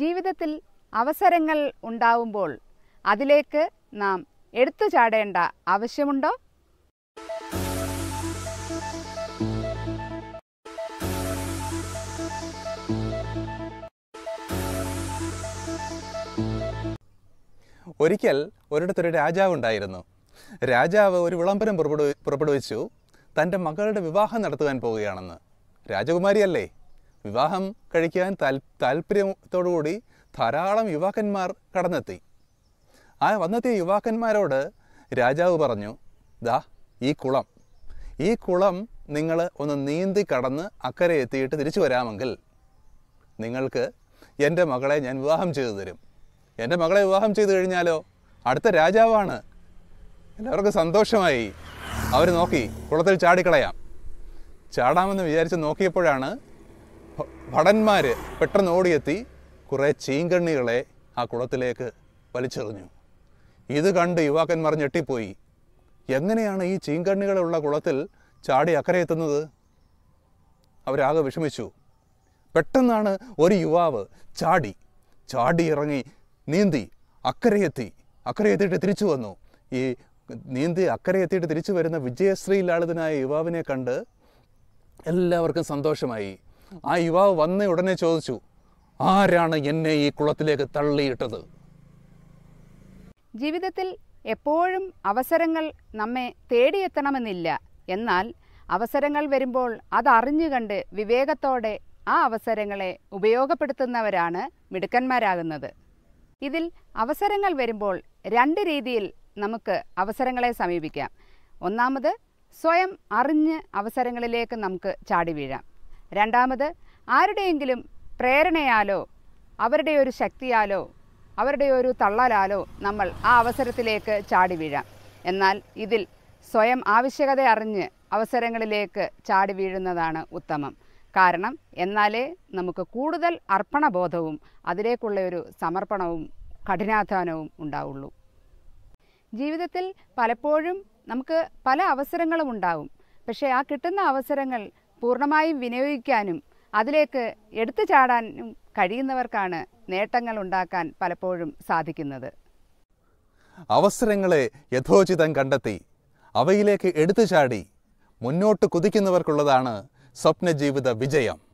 ജീവിതത്തിൽ അവസരങ്ങൾ ഉണ്ടാവുമ്പോൾ അതിലേക്ക് നാം എടുത്തു ചാടേണ്ട ആവശ്യമുണ്ടോ ഒരിക്കൽ ഒരിടത്തൊരു രാജാവ് ഉണ്ടായിരുന്നു രാജാവ് ഒരു വിളംബരം പുറപ്പെടുവിച്ചു തൻ്റെ മകളുടെ വിവാഹം നടത്തുവാൻ പോവുകയാണെന്ന് രാജകുമാരിയല്ലേ വിവാഹം കഴിക്കാൻ താൽ താല്പര്യത്തോടുകൂടി ധാരാളം യുവാക്കന്മാർ കടന്നെത്തി ആ വന്നെത്തിയ യുവാക്കന്മാരോട് രാജാവ് പറഞ്ഞു ദാ ഈ കുളം ഈ കുളം നിങ്ങൾ ഒന്ന് നീന്തി കടന്ന് അക്കരെ എത്തിയിട്ട് തിരിച്ചു വരാമെങ്കിൽ നിങ്ങൾക്ക് എൻ്റെ മകളെ ഞാൻ വിവാഹം ചെയ്തു തരും എൻ്റെ മകളെ വിവാഹം ചെയ്തു കഴിഞ്ഞാലോ അടുത്ത രാജാവാണ് എല്ലാവർക്കും സന്തോഷമായി അവർ നോക്കി കുളത്തിൽ ചാടിക്കളയാം ചാടാമെന്ന് വിചാരിച്ച് നോക്കിയപ്പോഴാണ് ഭടന്മാർ പെട്ടെന്ന് ഓടിയെത്തി കുറേ ചീങ്കണ്ണികളെ ആ കുളത്തിലേക്ക് വലിച്ചെറിഞ്ഞു ഇത് കണ്ട് യുവാക്കന്മാർ ഞെട്ടിപ്പോയി എങ്ങനെയാണ് ഈ ചീങ്കണ്ണികളുള്ള കുളത്തിൽ ചാടി അക്കരെ എത്തുന്നത് അവരാകെ വിഷമിച്ചു പെട്ടെന്നാണ് ഒരു യുവാവ് ചാടി ചാടി ഇറങ്ങി നീന്തി അക്കരയെത്തി അക്കരയെത്തിയിട്ട് തിരിച്ചു വന്നു ഈ നീന്തി അക്കരയെത്തിയിട്ട് തിരിച്ചു വരുന്ന വിജയശ്രീ ലാളിതനായ യുവാവിനെ കണ്ട് എല്ലാവർക്കും സന്തോഷമായി ആ യുവാവ് വന്ന ഉടനെ ചോദിച്ചു ആരാണ് എന്നെ ഈ കുളത്തിലേക്ക് തള്ളിയിട്ടത് ജീവിതത്തിൽ എപ്പോഴും അവസരങ്ങൾ നമ്മെ തേടിയെത്തണമെന്നില്ല എന്നാൽ അവസരങ്ങൾ വരുമ്പോൾ അതറിഞ്ഞുകണ്ട് വിവേകത്തോടെ ആ അവസരങ്ങളെ ഉപയോഗപ്പെടുത്തുന്നവരാണ് മിടുക്കന്മാരാകുന്നത് ഇതിൽ അവസരങ്ങൾ വരുമ്പോൾ രണ്ട് രീതിയിൽ നമുക്ക് അവസരങ്ങളെ സമീപിക്കാം ഒന്നാമത് സ്വയം അറിഞ്ഞ് അവസരങ്ങളിലേക്ക് നമുക്ക് ചാടി വീഴാം രണ്ടാമത് ആരുടെയെങ്കിലും പ്രേരണയാലോ അവരുടെ ഒരു ശക്തിയാലോ അവരുടെ ഒരു തള്ളലാലോ നമ്മൾ ആ അവസരത്തിലേക്ക് ചാടി വീഴാം എന്നാൽ ഇതിൽ സ്വയം ആവശ്യകത അറിഞ്ഞ് അവസരങ്ങളിലേക്ക് ചാടി വീഴുന്നതാണ് ഉത്തമം കാരണം എന്നാലേ നമുക്ക് കൂടുതൽ അർപ്പണബോധവും അതിലേക്കുള്ള ഒരു സമർപ്പണവും കഠിനാധ്വാനവും ഉണ്ടാവുള്ളൂ ജീവിതത്തിൽ പലപ്പോഴും നമുക്ക് പല അവസരങ്ങളും ഉണ്ടാവും പക്ഷേ ആ കിട്ടുന്ന അവസരങ്ങൾ പൂർണ്ണമായും വിനിയോഗിക്കാനും അതിലേക്ക് എടുത്തു ചാടാനും കഴിയുന്നവർക്കാണ് നേട്ടങ്ങൾ ഉണ്ടാക്കാൻ പലപ്പോഴും സാധിക്കുന്നത് അവസരങ്ങളെ യഥോചിതം കണ്ടെത്തി അവയിലേക്ക് എടുത്തു ചാടി മുന്നോട്ട് കുതിക്കുന്നവർക്കുള്ളതാണ് സ്വപ്നജീവിത വിജയം